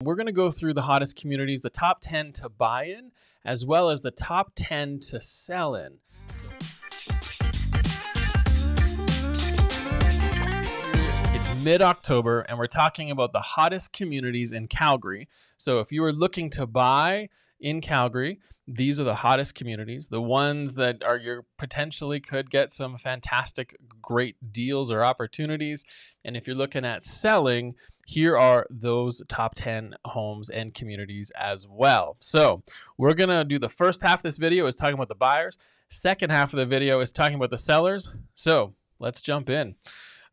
We're going to go through the hottest communities, the top 10 to buy in, as well as the top 10 to sell in. It's mid October, and we're talking about the hottest communities in Calgary. So if you are looking to buy in Calgary, these are the hottest communities, the ones that are your potentially could get some fantastic, great deals or opportunities. And if you're looking at selling, here are those top 10 homes and communities as well. So we're going to do the first half of this video is talking about the buyers. Second half of the video is talking about the sellers. So let's jump in.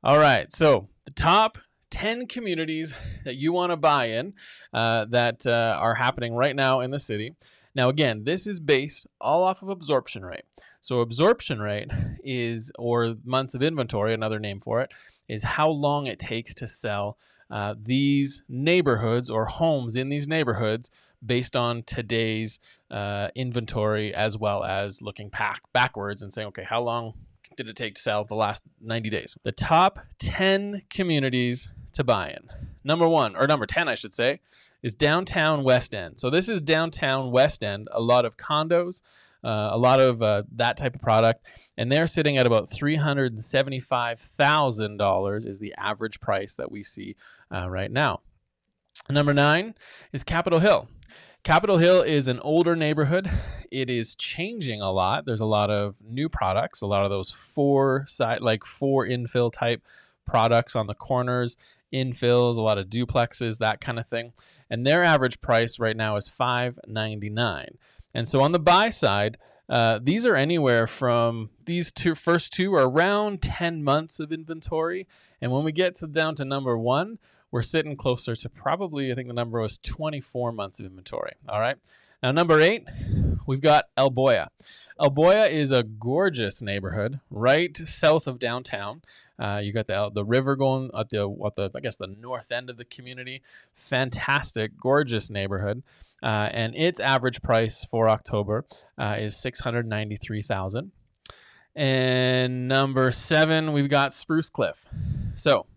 All right. So the top 10 communities that you want to buy in uh, that uh, are happening right now in the city. Now, again, this is based all off of absorption rate. So, absorption rate is, or months of inventory, another name for it, is how long it takes to sell uh, these neighborhoods or homes in these neighborhoods based on today's uh, inventory, as well as looking back backwards and saying, okay, how long did it take to sell the last 90 days? The top 10 communities to buy in. Number one, or number 10, I should say, is downtown West End. So this is downtown West End, a lot of condos, uh, a lot of uh, that type of product, and they're sitting at about three hundred and seventy-five thousand dollars is the average price that we see uh, right now. Number nine is Capitol Hill. Capitol Hill is an older neighborhood. It is changing a lot. There's a lot of new products, a lot of those four side, like four infill type products on the corners, infills, a lot of duplexes, that kind of thing. And their average price right now is 599. And so on the buy side, uh, these are anywhere from these two first two are around 10 months of inventory. And when we get to down to number one, we're sitting closer to probably, I think the number was 24 months of inventory. All right. Now, number eight, we've got El Boya. El Boya is a gorgeous neighborhood right south of downtown. Uh, you got the the river going at the what the I guess the north end of the community. Fantastic, gorgeous neighborhood, uh, and its average price for October uh, is six hundred ninety three thousand. And number seven, we've got Spruce Cliff. So,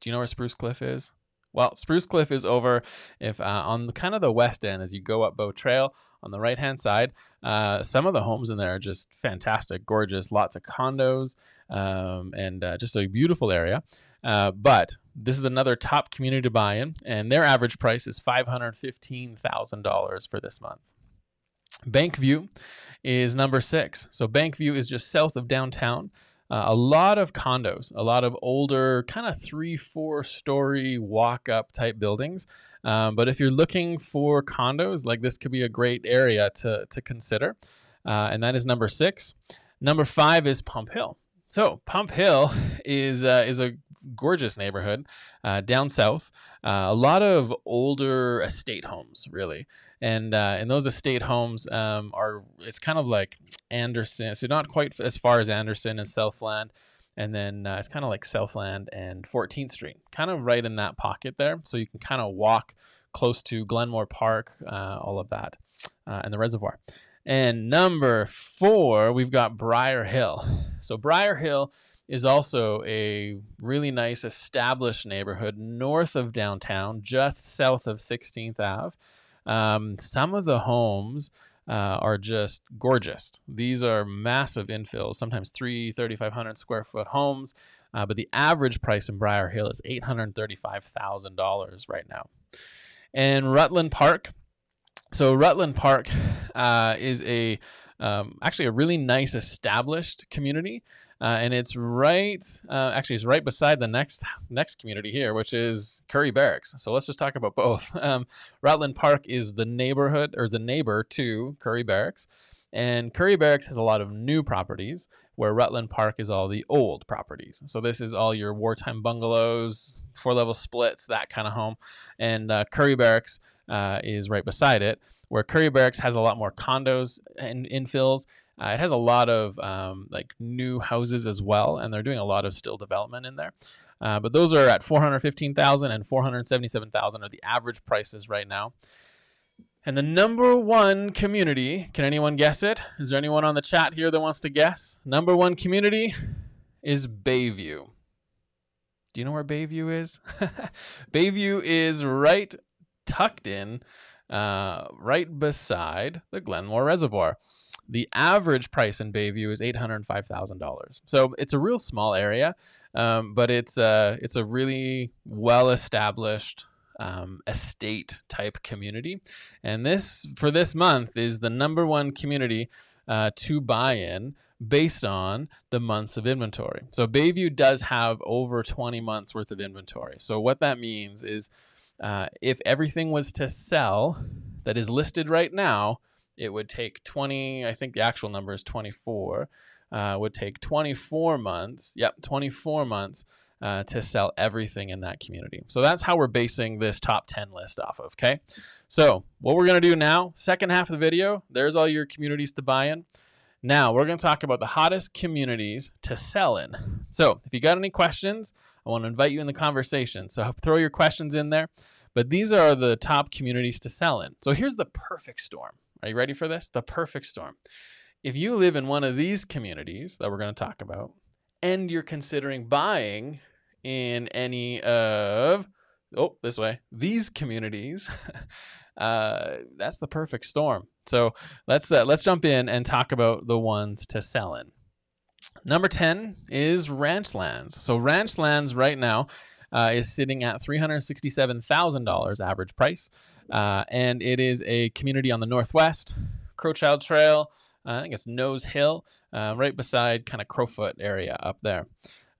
do you know where Spruce Cliff is? Well, Spruce Cliff is over if uh, on the, kind of the west end as you go up Bow Trail on the right hand side. Uh, some of the homes in there are just fantastic, gorgeous, lots of condos, um, and uh, just a beautiful area. Uh, but this is another top community to buy in, and their average price is $515,000 for this month. Bankview is number six. So, Bankview is just south of downtown uh, a lot of condos, a lot of older, kind of three, four story walk up type buildings. Um, but if you're looking for condos, like this could be a great area to, to consider. Uh, and that is number six. Number five is Pump Hill. So Pump Hill is uh, is a gorgeous neighborhood uh, down south. Uh, a lot of older estate homes, really, and uh, and those estate homes um, are it's kind of like Anderson, so not quite as far as Anderson and Southland, and then uh, it's kind of like Southland and 14th Street, kind of right in that pocket there. So you can kind of walk close to Glenmore Park, uh, all of that, and uh, the reservoir. And number four, we've got Briar Hill. So Briar Hill is also a really nice established neighborhood north of downtown, just south of 16th Ave. Um, some of the homes uh, are just gorgeous. These are massive infills, sometimes three 3,500 square foot homes, uh, but the average price in Briar Hill is $835,000 right now. And Rutland Park. So, Rutland Park uh, is a um, actually a really nice established community. Uh, and it's right, uh, actually, it's right beside the next next community here, which is Curry Barracks. So let's just talk about both. Um, Rutland Park is the neighborhood or the neighbor to Curry Barracks, and Curry Barracks has a lot of new properties, where Rutland Park is all the old properties. So this is all your wartime bungalows, four level splits, that kind of home, and uh, Curry Barracks uh, is right beside it where Curry Barracks has a lot more condos and infills uh, it has a lot of um, like new houses as well, and they're doing a lot of still development in there. Uh, but those are at 415,000 and 477,000 are the average prices right now. And the number one community, can anyone guess it? Is there anyone on the chat here that wants to guess? Number one community is Bayview. Do you know where Bayview is? Bayview is right tucked in, uh, right beside the Glenmore Reservoir. The average price in Bayview is eight hundred five thousand dollars. So it's a real small area, um, but it's a uh, it's a really well established um, estate type community. And this for this month is the number one community uh, to buy in based on the months of inventory. So Bayview does have over 20 months worth of inventory. So what that means is uh, if everything was to sell that is listed right now, it would take 20, I think the actual number is 24, uh, would take 24 months, yep, 24 months uh, to sell everything in that community. So that's how we're basing this top 10 list off of, okay? So what we're gonna do now, second half of the video, there's all your communities to buy in. Now we're gonna talk about the hottest communities to sell in. So if you got any questions, I wanna invite you in the conversation. So throw your questions in there, but these are the top communities to sell in. So here's the perfect storm, are you ready for this? The perfect storm. If you live in one of these communities that we're going to talk about, and you're considering buying in any of oh this way these communities uh, that's the perfect storm so let's uh, let's jump in and talk about the ones to sell in number 10 is ranch lands so ranch lands right now uh, is sitting at $367000 average price uh, and it is a community on the northwest, Crowchild Trail. Uh, I think it's Nose Hill, uh, right beside kind of Crowfoot area up there.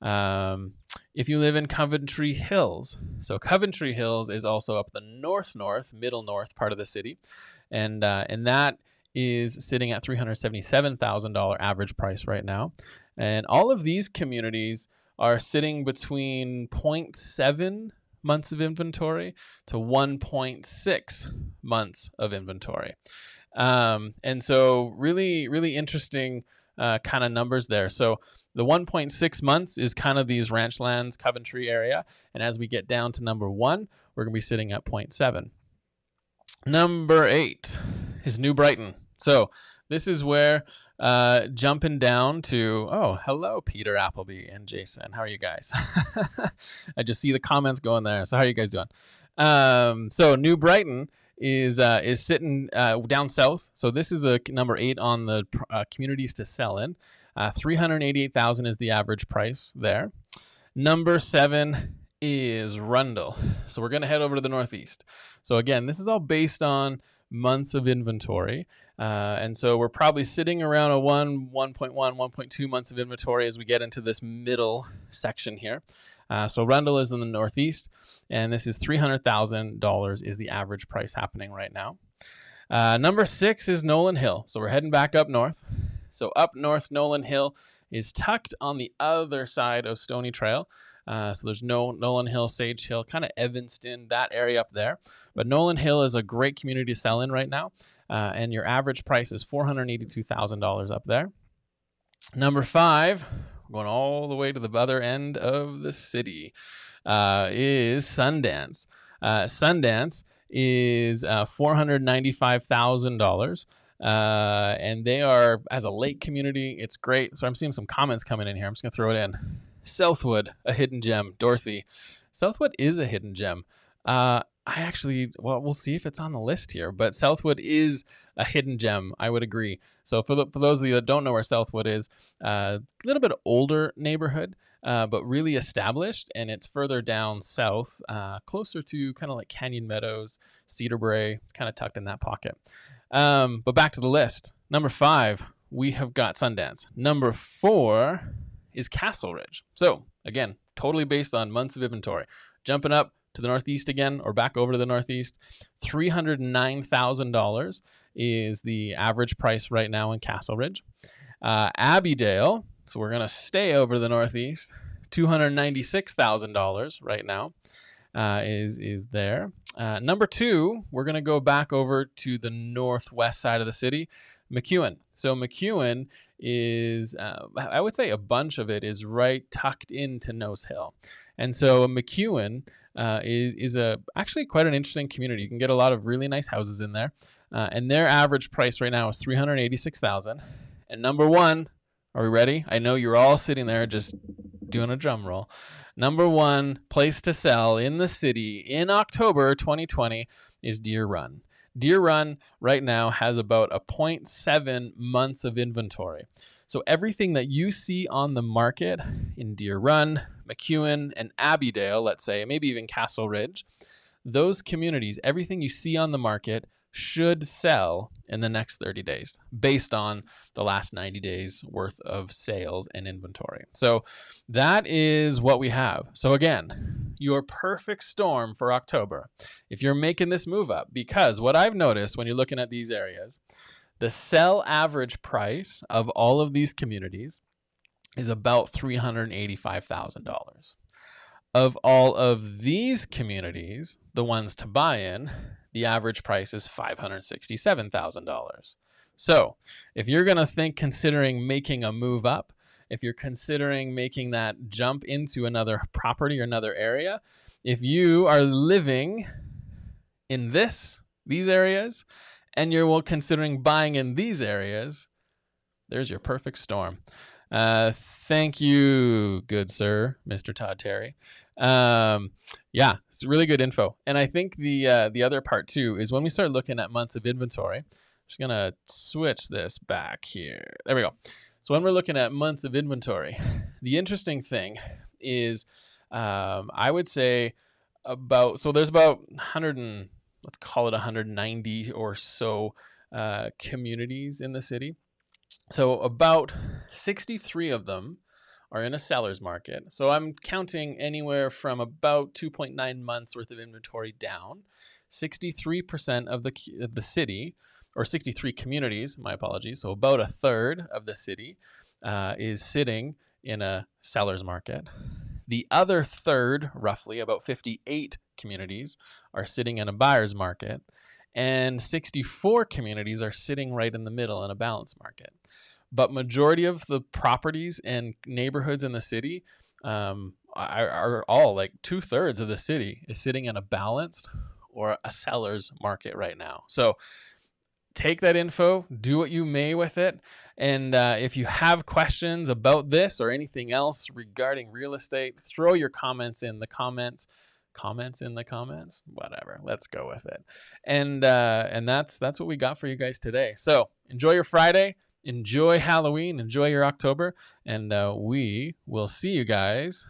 Um, if you live in Coventry Hills, so Coventry Hills is also up the north, north, middle north part of the city, and uh, and that is sitting at three hundred seventy-seven thousand dollar average price right now, and all of these communities are sitting between 0.7 months of inventory to 1.6 months of inventory. Um, and so, really, really interesting uh, kind of numbers there. So, the 1.6 months is kind of these ranch lands, Coventry area. And as we get down to number one, we're going to be sitting at 0.7. Number eight is New Brighton. So, this is where uh, jumping down to oh hello Peter Appleby and Jason how are you guys I just see the comments going there so how are you guys doing um, so New Brighton is uh, is sitting uh, down south so this is a number eight on the uh, communities to sell in uh, 388,000 is the average price there number seven is Rundle so we're gonna head over to the northeast so again this is all based on months of inventory uh, and so we're probably sitting around a 1, 1.1, 1.2 months of inventory as we get into this middle section here. Uh, so Rundle is in the Northeast, and this is $300,000 is the average price happening right now. Uh, number six is Nolan Hill. So we're heading back up north. So up north, Nolan Hill is tucked on the other side of Stony Trail. Uh, so there's no Nolan Hill, Sage Hill, kind of Evanston, that area up there. But Nolan Hill is a great community to sell in right now. Uh, and your average price is $482,000 up there. Number five, going all the way to the other end of the city, uh, is Sundance. Uh, Sundance is uh, $495,000. Uh, and they are, as a lake community, it's great. So I'm seeing some comments coming in here. I'm just going to throw it in. Southwood, a hidden gem. Dorothy. Southwood is a hidden gem. Uh, I actually, well, we'll see if it's on the list here, but Southwood is a hidden gem. I would agree. So for the, for those of you that don't know where Southwood is, uh, a uh, little bit older neighborhood, uh, but really established, and it's further down south, uh, closer to kind of like Canyon Meadows, Cedar Bray. It's kind of tucked in that pocket. Um, but back to the list. Number five, we have got Sundance. Number four is Castle Ridge. So again, totally based on months of inventory. Jumping up to the Northeast again or back over to the Northeast. $309,000 is the average price right now in Castle Ridge. Uh, Abbeydale, so we're going to stay over the Northeast, $296,000 right now uh, is, is there. Uh, number two, we're going to go back over to the northwest side of the city, McEwen. So McEwen is, uh, I would say, a bunch of it is right tucked into Nose Hill, and so McEwen uh, is, is a actually quite an interesting community. You can get a lot of really nice houses in there. Uh, and their average price right now is 386000 And number one, are we ready? I know you're all sitting there just doing a drum roll. Number one place to sell in the city in October 2020 is Deer Run. Deer Run right now has about a 0.7 months of inventory. So everything that you see on the market in Deer Run, McEwen, and Abbeydale, let's say, maybe even Castle Ridge, those communities, everything you see on the market should sell in the next 30 days based on the last 90 days worth of sales and inventory. So that is what we have. So again, your perfect storm for October. If you're making this move up because what I've noticed when you're looking at these areas, the sell average price of all of these communities is about $385,000. Of all of these communities, the ones to buy in, the average price is $567,000. So if you're going to think considering making a move up, if you're considering making that jump into another property or another area, if you are living in this, these areas, and you're well, considering buying in these areas, there's your perfect storm. Uh, thank you, good sir, Mr. Todd Terry. Um, yeah, it's really good info. And I think the uh, the other part too is when we start looking at months of inventory. I'm just gonna switch this back here. There we go. So when we're looking at months of inventory, the interesting thing is, um, I would say about so there's about 100 and let's call it 190 or so uh, communities in the city. So about 63 of them are in a seller's market. So I'm counting anywhere from about 2.9 months worth of inventory down. 63% of the, of the city, or 63 communities, my apologies, so about a third of the city uh, is sitting in a seller's market. The other third, roughly about 58 communities, are sitting in a buyer's market. And 64 communities are sitting right in the middle in a balance market but majority of the properties and neighborhoods in the city um, are, are, all like two thirds of the city is sitting in a balanced or a seller's market right now. So take that info, do what you may with it. And uh, if you have questions about this or anything else regarding real estate, throw your comments in the comments comments in the comments whatever let's go with it and uh and that's that's what we got for you guys today so enjoy your friday enjoy Halloween, enjoy your October, and uh, we will see you guys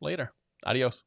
later. Adios.